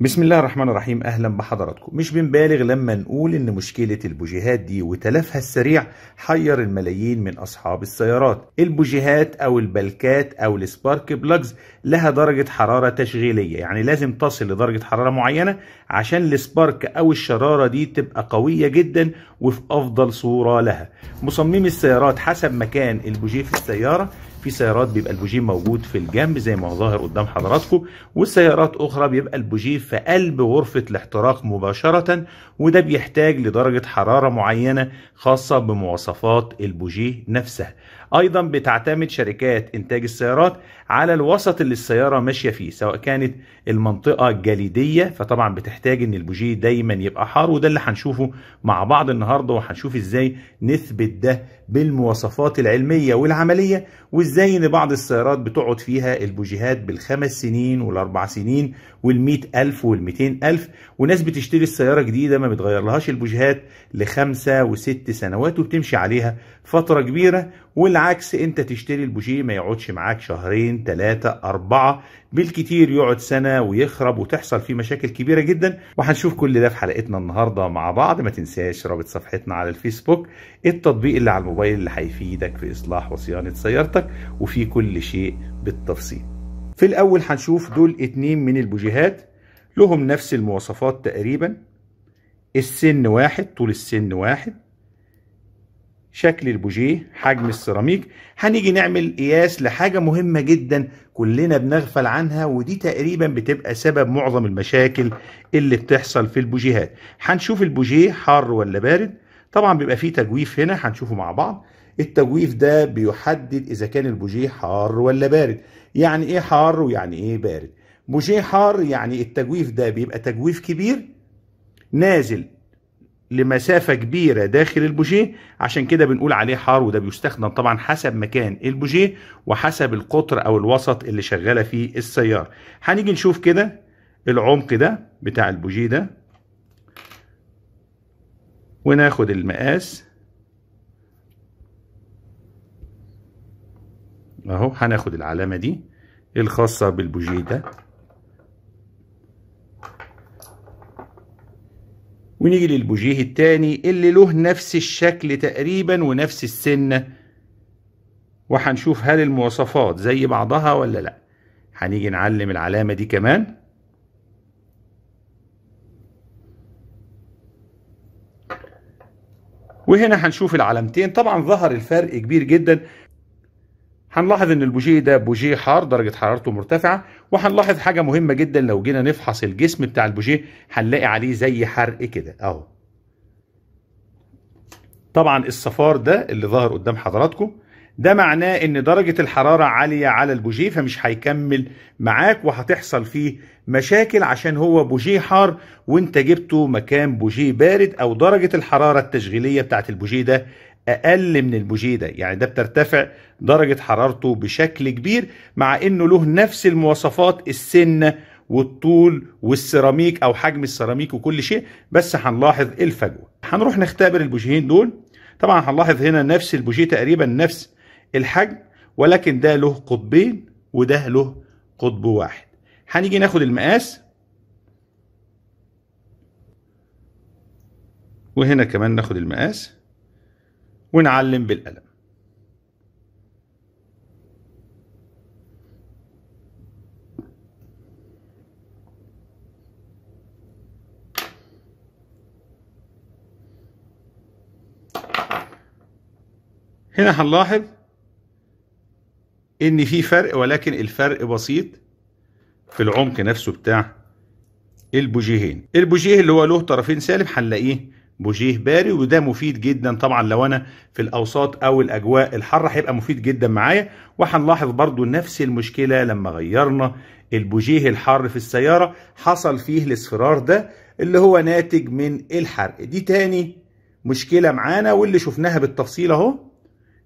بسم الله الرحمن الرحيم اهلا بحضراتكم مش بنبالغ لما نقول ان مشكله البوجيهات دي وتلفها السريع حير الملايين من اصحاب السيارات البوجيهات او البلكات او السبارك بلاجز لها درجه حراره تشغيليه يعني لازم تصل لدرجه حراره معينه عشان السبارك او الشراره دي تبقى قويه جدا وفي افضل صوره لها مصممي السيارات حسب مكان البوجيه في السياره في سيارات بيبقى البوجيه موجود في الجنب زي ما هو ظاهر قدام حضراتكم والسيارات اخرى بيبقى البوجيه في قلب غرفه الاحتراق مباشره وده بيحتاج لدرجه حراره معينه خاصه بمواصفات البوجيه نفسها ايضا بتعتمد شركات انتاج السيارات على الوسط اللي السياره ماشيه فيه سواء كانت المنطقه جليديه فطبعا بتحتاج ان البوجيه دايما يبقى حار وده اللي هنشوفه مع بعض النهارده وهنشوف ازاي نثبت ده بالمواصفات العلميه والعمليه وازاي ان بعض السيارات بتقعد فيها البوجيهات بالخمس سنين والاربع سنين والمئة ألف والمئتين ألف وناس بتشتري السيارة جديدة ما بتغير لهاش البوجيهات لخمسة وست سنوات وبتمشي عليها فترة كبيرة والعكس انت تشتري البوجيه ما يقعدش معاك شهرين ثلاثة أربعة بالكتير يقعد سنة ويخرب وتحصل فيه مشاكل كبيرة جدا وهنشوف كل ده في حلقتنا النهاردة مع بعض ما تنساش رابط صفحتنا على الفيسبوك التطبيق اللي على الموبايل اللي هيفيدك في إصلاح وصيانة سيارتك وفي كل شيء بالتفصيل في الأول هنشوف دول اتنين من البوجيهات لهم نفس المواصفات تقريبا السن واحد طول السن واحد شكل البوجيه حجم السيراميك هنيجي نعمل قياس لحاجة مهمة جدا كلنا بنغفل عنها ودي تقريبا بتبقى سبب معظم المشاكل اللي بتحصل في البوجيهات هنشوف البوجيه حار ولا بارد طبعا بيبقى فيه تجويف هنا هنشوفه مع بعض التجويف ده بيحدد اذا كان البوجيه حار ولا بارد يعني ايه حار ويعني ايه بارد بوجيه حار يعني التجويف ده بيبقى تجويف كبير نازل لمسافة كبيرة داخل البوجيه عشان كده بنقول عليه حار وده بيستخدم طبعا حسب مكان البوجيه وحسب القطر أو الوسط اللي شغالة فيه السيارة هنيجي نشوف كده العمق ده بتاع البوجيه ده وناخد المقاس اهو هناخد العلامة دي الخاصة بالبوجيه ده ونيجي للبوجيه الثاني اللي له نفس الشكل تقريبا ونفس السنة وهنشوف هل المواصفات زي بعضها ولا لا هنيجي نعلم العلامة دي كمان وهنا هنشوف العلامتين طبعا ظهر الفرق كبير جدا هنلاحظ ان البوجيه ده بوجيه حار درجه حرارته مرتفعه وهنلاحظ حاجه مهمه جدا لو جينا نفحص الجسم بتاع البوجيه هنلاقي عليه زي حرق كده اهو طبعا الصفار ده اللي ظهر قدام حضراتكم ده معناه ان درجة الحرارة عالية على البوجيه فمش هيكمل معاك وهتحصل فيه مشاكل عشان هو بوجيه حار وانت جبته مكان بوجيه بارد او درجة الحرارة التشغيلية بتاعت البوجيه ده اقل من البوجيه ده يعني ده بترتفع درجه حرارته بشكل كبير مع انه له نفس المواصفات السنه والطول والسيراميك او حجم السيراميك وكل شيء بس هنلاحظ الفجوه هنروح نختبر البوجيهين دول طبعا هنلاحظ هنا نفس البوجيه تقريبا نفس الحجم ولكن ده له قطبين وده له قطب واحد هنيجي ناخد المقاس وهنا كمان ناخد المقاس ونعلم بالقلم هنا هنلاحظ ان في فرق ولكن الفرق بسيط في العمق نفسه بتاع البوجيهين البوجيه اللي هو له طرفين سالب هنلاقيه بوجيه باري وده مفيد جدا طبعا لو انا في الاوساط او الاجواء الحاره هيبقى مفيد جدا معايا وهنلاحظ برضو نفس المشكله لما غيرنا البوجيه الحار في السياره حصل فيه الاصفرار ده اللي هو ناتج من الحرق دي تاني مشكله معانا واللي شفناها بالتفصيل اهو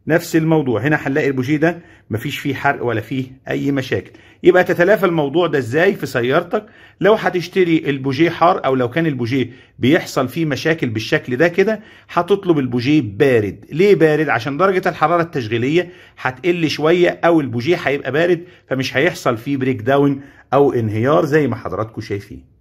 نفس الموضوع هنا هنلاقي البوجيه ده مفيش فيه حرق ولا فيه اي مشاكل يبقى تتلافى الموضوع ده ازاي في سيارتك لو هتشتري البوجيه حار او لو كان البوجيه بيحصل فيه مشاكل بالشكل ده كده هتطلب البوجيه بارد ليه بارد عشان درجه الحراره التشغيليه هتقل شويه او البوجيه هيبقى بارد فمش هيحصل فيه بريك داون او انهيار زي ما حضراتكم شايفين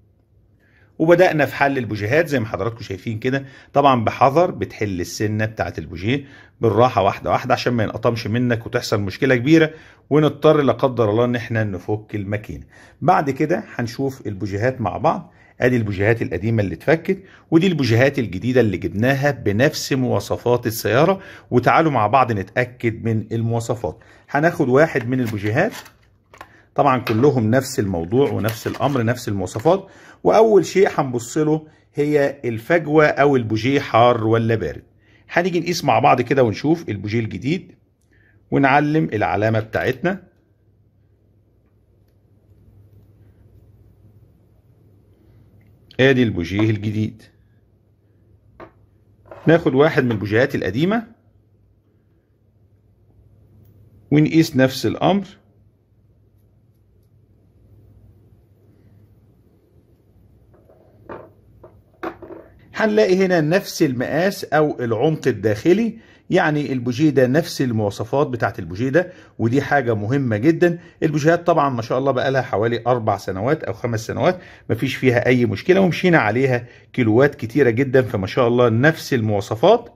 وبدانا في حل البوجيهات زي ما حضراتكم شايفين كده طبعا بحذر بتحل السنه بتاعه البوجيه بالراحه واحده واحده عشان ما ينقطمش منك وتحصل مشكله كبيره ونضطر لا قدر الله ان احنا نفك الماكينه بعد كده هنشوف البوجيهات مع بعض ادي البوجيهات القديمه اللي اتفكت ودي البوجيهات الجديده اللي جبناها بنفس مواصفات السياره وتعالوا مع بعض نتاكد من المواصفات هناخد واحد من البوجيهات طبعا كلهم نفس الموضوع ونفس الامر نفس المواصفات واول شيء هنبص له هي الفجوه او البوجيه حار ولا بارد هنيجي نقيس مع بعض كده ونشوف البوجيه الجديد ونعلم العلامه بتاعتنا ادي البوجيه الجديد ناخد واحد من البوجيهات القديمه ونقيس نفس الامر هنلاقي هنا نفس المقاس او العمق الداخلي يعني البوجيدة نفس المواصفات بتاعت البوجيدة ودي حاجة مهمة جدا البوجيهات طبعا ما شاء الله بقى لها حوالي أربع سنوات أو خمس سنوات مفيش فيها أي مشكلة ومشينا عليها كيلوات كتيرة جدا فما شاء الله نفس المواصفات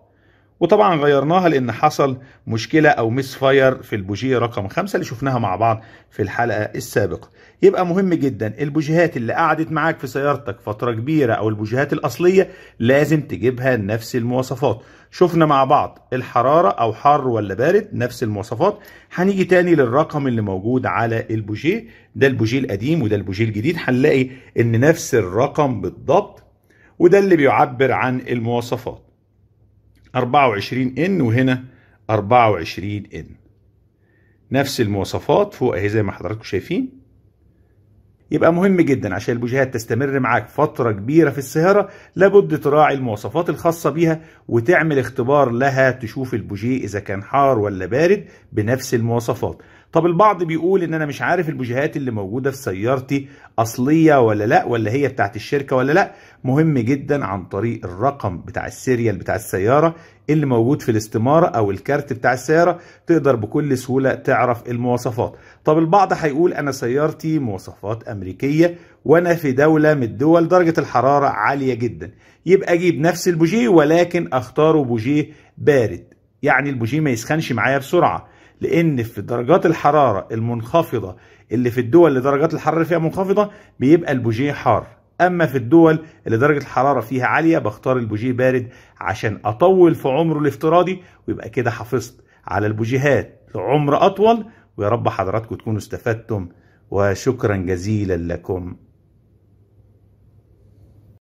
وطبعا غيرناها لان حصل مشكله او ميس فاير في البوجيه رقم خمسة اللي شفناها مع بعض في الحلقه السابقه يبقى مهم جدا البوجيهات اللي قعدت معاك في سيارتك فتره كبيره او البوجيهات الاصليه لازم تجيبها نفس المواصفات شفنا مع بعض الحراره او حر ولا بارد نفس المواصفات هنيجي تاني للرقم اللي موجود على البوجيه ده البوجيه القديم وده البوجيه الجديد هنلاقي ان نفس الرقم بالضبط وده اللي بيعبر عن المواصفات 24 ان وهنا 24 ان نفس المواصفات فوق اهي زي ما حضراتكم شايفين يبقى مهم جدا عشان البوجيهات تستمر معاك فترة كبيرة في السهرة لابد تراعي المواصفات الخاصة بيها وتعمل اختبار لها تشوف البوجيه إذا كان حار ولا بارد بنفس المواصفات طب البعض بيقول ان انا مش عارف البوجيهات اللي موجوده في سيارتي اصليه ولا لا ولا هي بتاعت الشركه ولا لا مهم جدا عن طريق الرقم بتاع السيريال بتاع السياره اللي موجود في الاستماره او الكارت بتاع السياره تقدر بكل سهوله تعرف المواصفات طب البعض هيقول انا سيارتي مواصفات امريكيه وانا في دوله من الدول درجه الحراره عاليه جدا يبقى اجيب نفس البوجيه ولكن اختاره بوجيه بارد يعني البوجيه ما يسخنش معايا بسرعه لان في درجات الحراره المنخفضه اللي في الدول اللي درجات الحراره فيها منخفضه بيبقى البوجيه حار اما في الدول اللي درجه الحراره فيها عاليه بختار البوجيه بارد عشان اطول في عمره الافتراضي ويبقى كده حافظت على البوجيهات لعمر اطول ويا رب حضراتكم تكونوا استفدتم وشكرا جزيلا لكم